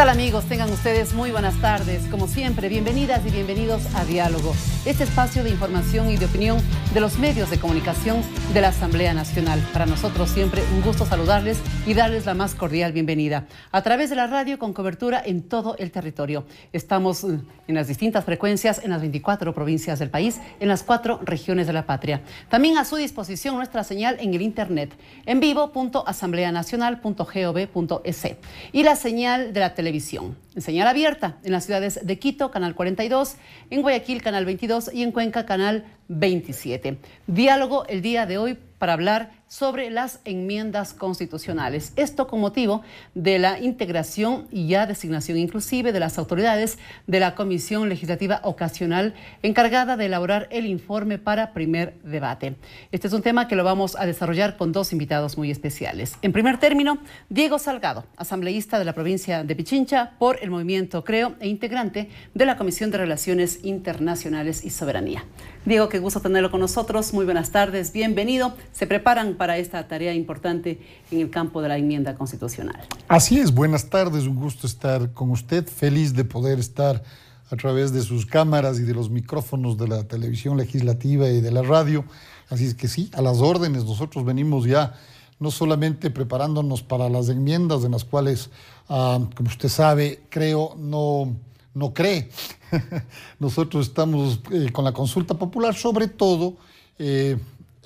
tal amigos? Tengan ustedes muy buenas tardes. Como siempre, bienvenidas y bienvenidos a Diálogo, este espacio de información y de opinión de los medios de comunicación de la Asamblea Nacional. Para nosotros siempre un gusto saludarles y darles la más cordial bienvenida a través de la radio con cobertura en todo el territorio. Estamos mm, en las distintas frecuencias en las 24 provincias del país, en las cuatro regiones de la patria. También a su disposición nuestra señal en el internet en vivo.asambleanacional.gov.es y la señal de la televisión. En señal abierta, en las ciudades de Quito, Canal 42, en Guayaquil, Canal 22 y en Cuenca, Canal 27. Diálogo el día de hoy para hablar sobre las enmiendas constitucionales. Esto con motivo de la integración y ya designación inclusive de las autoridades de la Comisión Legislativa Ocasional encargada de elaborar el informe para primer debate. Este es un tema que lo vamos a desarrollar con dos invitados muy especiales. En primer término, Diego Salgado, asambleísta de la provincia de Pichincha por el movimiento Creo e integrante de la Comisión de Relaciones Internacionales y Soberanía. Diego, qué gusto tenerlo con nosotros. Muy buenas tardes, bienvenido se preparan para esta tarea importante en el campo de la enmienda constitucional. Así es, buenas tardes, un gusto estar con usted, feliz de poder estar a través de sus cámaras y de los micrófonos de la televisión legislativa y de la radio. Así es que sí, a las órdenes, nosotros venimos ya no solamente preparándonos para las enmiendas en las cuales, ah, como usted sabe, creo, no, no cree. Nosotros estamos eh, con la consulta popular, sobre todo eh,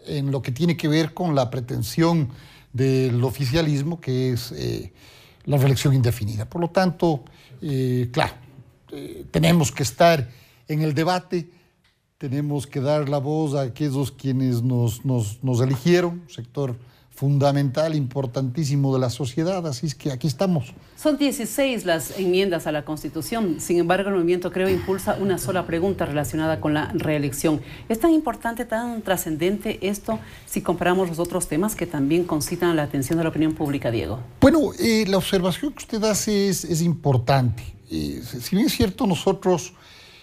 en lo que tiene que ver con la pretensión del oficialismo, que es eh, la reelección indefinida. Por lo tanto, eh, claro, eh, tenemos que estar en el debate, tenemos que dar la voz a aquellos quienes nos, nos eligieron, sector fundamental, importantísimo de la sociedad, así es que aquí estamos. Son 16 las enmiendas a la Constitución, sin embargo el movimiento creo impulsa una sola pregunta relacionada con la reelección. ¿Es tan importante, tan trascendente esto si comparamos los otros temas que también concitan la atención de la opinión pública, Diego? Bueno, eh, la observación que usted hace es, es importante. Eh, si bien es cierto, nosotros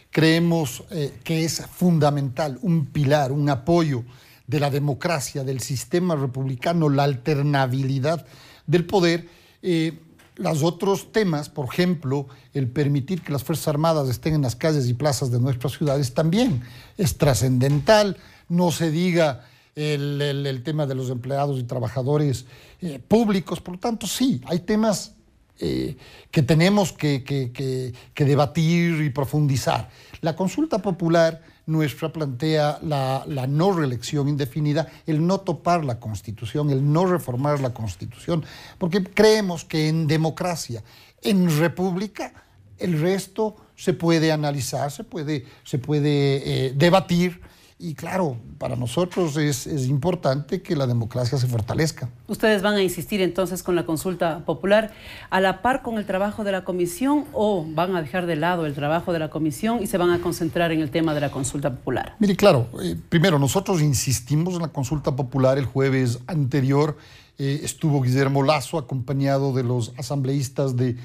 creemos eh, que es fundamental, un pilar, un apoyo de la democracia, del sistema republicano, la alternabilidad del poder. Eh, los otros temas, por ejemplo, el permitir que las Fuerzas Armadas estén en las calles y plazas de nuestras ciudades también es trascendental. No se diga el, tema de los empleados y trabajadores eh, públicos. Por lo tanto, sí, hay temas eh, que tenemos que debatir y profundizar. La consulta popular nuestra plantea la, no reelección indefinida, el no topar la constitución, el no reformar la constitución, porque creemos que en democracia, en república, el resto se puede analizar, se puede, se puede eh, debatir y claro, para nosotros es, importante que la democracia se fortalezca. ¿Ustedes van a insistir entonces con la consulta popular a la par con el trabajo de la comisión o van a dejar de lado el trabajo de la comisión y se van a concentrar en el tema de la consulta popular? Mire, claro, eh, primero nosotros insistimos en la consulta popular el jueves anterior. Eh, estuvo Guillermo Lazo acompañado de los asambleístas del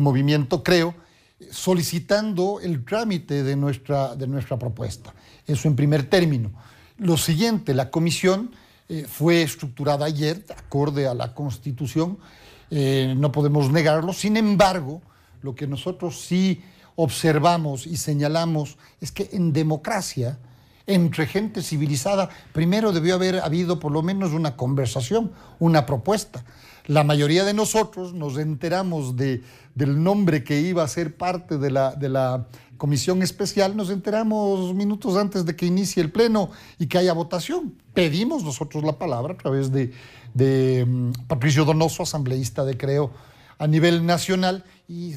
movimiento, creo solicitando el trámite de nuestra, de nuestra propuesta. Eso en primer término. Lo siguiente, la comisión eh, fue estructurada ayer, acorde a la Constitución, eh, no podemos negarlo. Sin embargo, lo que nosotros sí observamos y señalamos es que en democracia, entre gente civilizada, primero debió haber habido por lo menos una conversación, una propuesta. La mayoría de nosotros nos enteramos de, del nombre que iba a ser parte de la, de la comisión especial, nos enteramos minutos antes de que inicie el pleno y que haya votación. Pedimos nosotros la palabra a través de, de mm, Patricio Donoso, asambleísta de Creo a nivel nacional, y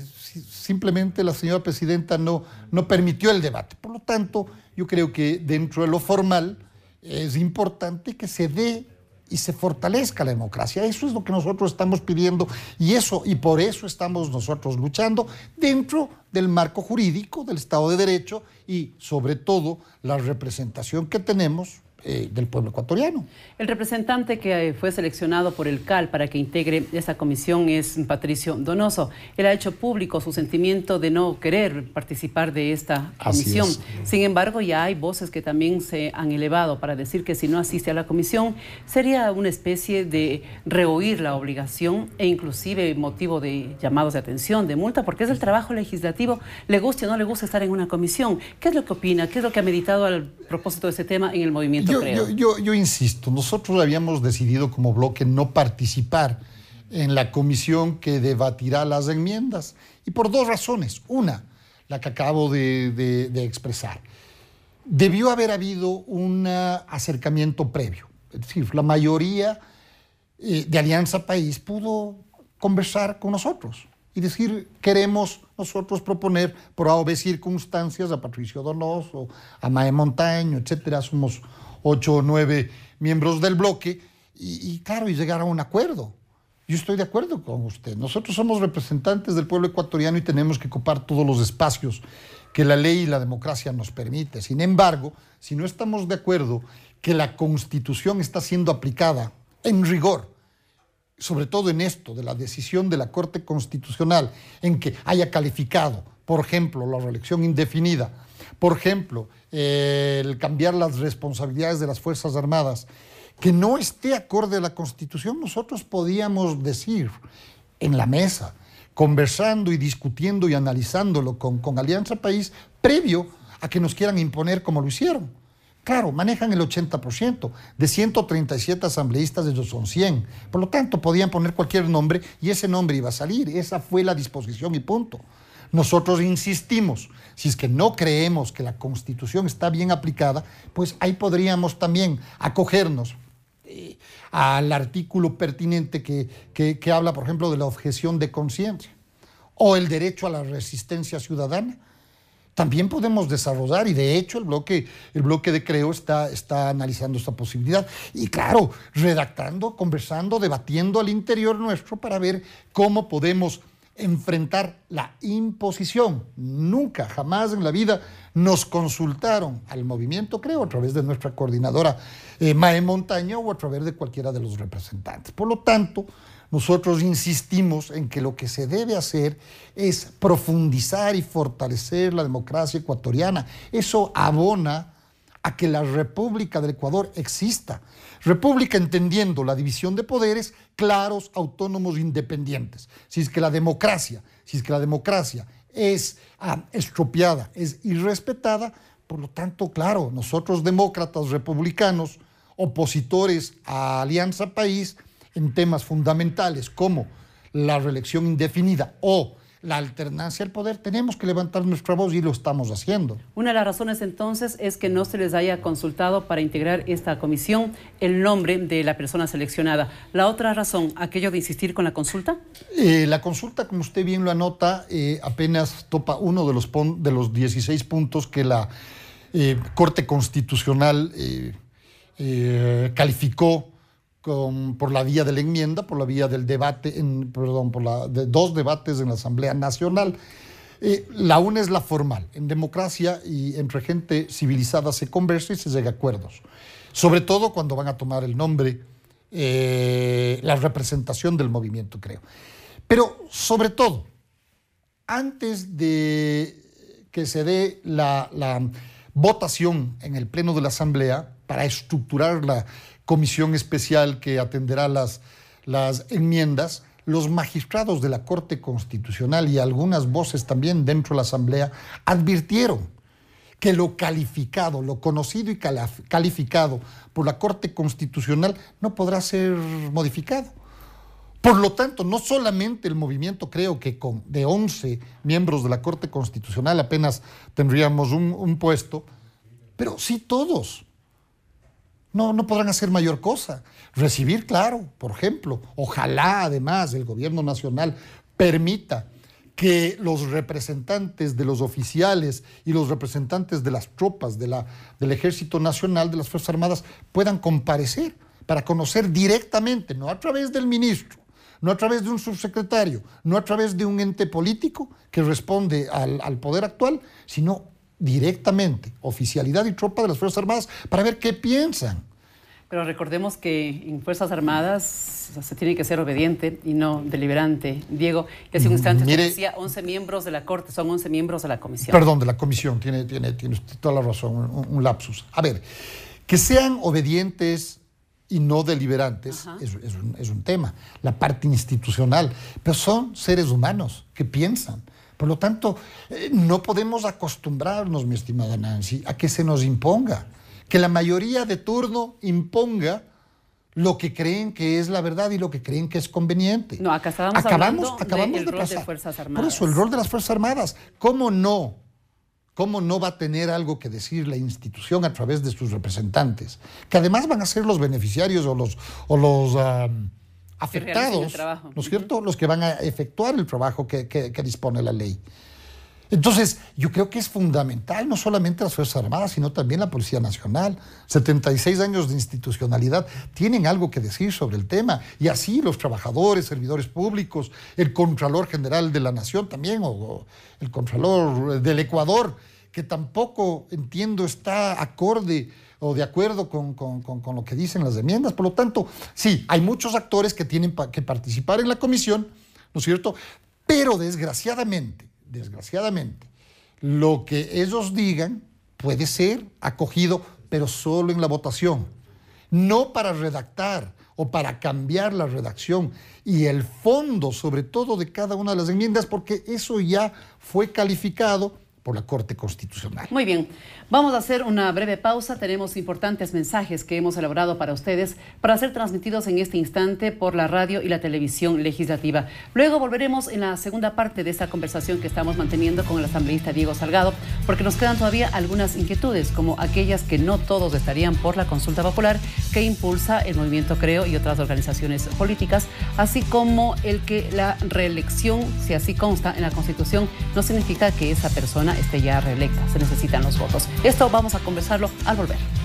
simplemente la señora presidenta no, no permitió el debate. Por lo tanto, yo creo que dentro de lo formal es importante que se dé y se fortalezca la democracia. Eso es lo que nosotros estamos pidiendo y eso y por eso estamos nosotros luchando dentro del marco jurídico del Estado de Derecho y sobre todo la representación que tenemos eh, del pueblo ecuatoriano. El representante que eh, fue seleccionado por el CAL para que integre esa comisión es Patricio Donoso. Él ha hecho público su sentimiento de no querer participar de esta comisión. Sin embargo, ya hay voces que también se han elevado para decir que si no asiste a la comisión sería una especie de rehuir la obligación e inclusive motivo de llamados de atención, de multa, porque es el trabajo legislativo, le guste o no le gusta estar en una comisión. ¿Qué es lo que opina? ¿Qué es lo que ha meditado al propósito de ese tema en el movimiento? yo, insisto, nosotros habíamos decidido como bloque no participar en la comisión que debatirá las enmiendas, y por dos razones. Una, la que acabo de, expresar. Debió haber habido un acercamiento previo, es decir, la mayoría eh, de Alianza País pudo conversar con nosotros y decir, queremos nosotros proponer por A circunstancias a Patricio Donoso, a Mae Montaño, etcétera, somos ocho o nueve miembros del bloque, y, claro, y llegar a un acuerdo. Yo estoy de acuerdo con usted. Nosotros somos representantes del pueblo ecuatoriano y tenemos que ocupar todos los espacios que la ley y la democracia nos permite. Sin embargo, si no estamos de acuerdo que la constitución está siendo aplicada en rigor, sobre todo en esto de la decisión de la Corte Constitucional, en que haya calificado, por ejemplo, la reelección indefinida por ejemplo, el cambiar las responsabilidades de las Fuerzas Armadas, que no esté acorde a la Constitución, nosotros podíamos decir en la mesa, conversando y discutiendo y analizándolo con, con Alianza País, previo a que nos quieran imponer como lo hicieron. Claro, manejan el 80%. De 137 asambleístas, ellos son 100. Por lo tanto, podían poner cualquier nombre y ese nombre iba a salir. Esa fue la disposición y punto. Nosotros insistimos, si es que no creemos que la Constitución está bien aplicada, pues ahí podríamos también acogernos eh, al artículo pertinente que, habla, por ejemplo, de la objeción de conciencia o el derecho a la resistencia ciudadana. También podemos desarrollar, y de hecho el bloque, el bloque de Creo está, está analizando esta posibilidad. Y claro, redactando, conversando, debatiendo al interior nuestro para ver cómo podemos enfrentar la imposición. Nunca, jamás en la vida nos consultaron al movimiento, creo, a través de nuestra coordinadora eh, Mae Montaño o a través de cualquiera de los representantes. Por lo tanto, nosotros insistimos en que lo que se debe hacer es profundizar y fortalecer la democracia ecuatoriana. Eso abona a que la República del Ecuador exista. República entendiendo la división de poderes claros, autónomos, independientes. Si es que la democracia, si es que la democracia es ah, estropeada, es irrespetada, por lo tanto, claro, nosotros demócratas, republicanos, opositores a Alianza País en temas fundamentales como la reelección indefinida o la alternancia al poder, tenemos que levantar nuestra voz y lo estamos haciendo. Una de las razones entonces es que no se les haya consultado para integrar esta comisión el nombre de la persona seleccionada. La otra razón, aquello de insistir con la consulta. Eh, la consulta, como usted bien lo anota, eh, apenas topa uno de los, de los 16 puntos que la eh, Corte Constitucional calificó por la vía de la enmienda, por la vía del debate, perdón, por la, de dos debates en la Asamblea Nacional. Eh, la una es la formal. En democracia y entre gente civilizada se conversa y se llega a acuerdos. Sobre todo cuando van a tomar el nombre, eh, la representación del movimiento, creo. Pero sobre todo, antes de que se dé la votación en el Pleno de la Asamblea, para estructurar la comisión especial que atenderá las, las enmiendas, los magistrados de la Corte Constitucional y algunas voces también dentro de la Asamblea advirtieron que lo calificado, lo conocido y calificado por la Corte Constitucional no podrá ser modificado. Por lo tanto, no solamente el movimiento, creo que con, de 11 miembros de la Corte Constitucional apenas tendríamos un puesto, pero sí todos. No, no podrán hacer mayor cosa. Recibir, claro, por ejemplo. Ojalá, además, el gobierno nacional permita que los representantes de los oficiales y los representantes de las tropas, de la, del Ejército Nacional, de las Fuerzas Armadas, puedan comparecer para conocer directamente, no a través del ministro, no a través de un subsecretario, no a través de un ente político que responde al, al poder actual, sino directamente, oficialidad y tropa de las Fuerzas Armadas, para ver qué piensan. Pero recordemos que en Fuerzas Armadas se tiene que ser obediente y no deliberante. Diego, que hace un mm, instante Mire, decía 11 miembros de la Corte, son 11 miembros de la Comisión. Perdón, de la Comisión, tiene, tiene, tiene toda la razón, un, lapsus. A ver, que sean obedientes y no deliberantes es, es, un, es un tema, la parte institucional, pero son seres humanos que piensan. Por lo tanto, eh, no podemos acostumbrarnos, mi estimada Nancy, a que se nos imponga, que la mayoría de turno imponga lo que creen que es la verdad y lo que creen que es conveniente. No, acá estábamos acabamos, hablando acabamos de, Fuerzas Armadas. Por eso, el rol de las Fuerzas Armadas. ¿Cómo no? ¿Cómo no va a tener algo que decir la institución a través de sus representantes? Que además van a ser los beneficiarios o los, los ah, afectados, ¿no es cierto?, los que van a efectuar el trabajo que, dispone la ley. Entonces, yo creo que es fundamental no solamente las Fuerzas Armadas, sino también la Policía Nacional. 76 años de institucionalidad tienen algo que decir sobre el tema. Y así los trabajadores, servidores públicos, el Contralor General de la Nación también, o, o el Contralor del Ecuador, que tampoco, entiendo, está acorde o de acuerdo con, lo que dicen las enmiendas. Por lo tanto, sí, hay muchos actores que tienen que participar en la comisión, ¿no es cierto? Pero desgraciadamente, desgraciadamente, lo que ellos digan puede ser acogido, pero solo en la votación, no para redactar o para cambiar la redacción y el fondo, sobre todo, de cada una de las enmiendas, porque eso ya fue calificado por la Corte Constitucional. Muy bien, vamos a hacer una breve pausa. Tenemos importantes mensajes que hemos elaborado para ustedes para ser transmitidos en este instante por la radio y la televisión legislativa. Luego volveremos en la segunda parte de esta conversación que estamos manteniendo con el asambleísta Diego Salgado, porque nos quedan todavía algunas inquietudes, como aquellas que no todos estarían por la consulta popular que impulsa el movimiento Creo y otras organizaciones políticas, así como el que la reelección, si así consta en la Constitución, no significa que esa persona esté ya reelecta. Se necesitan los votos. Esto vamos a conversarlo al volver.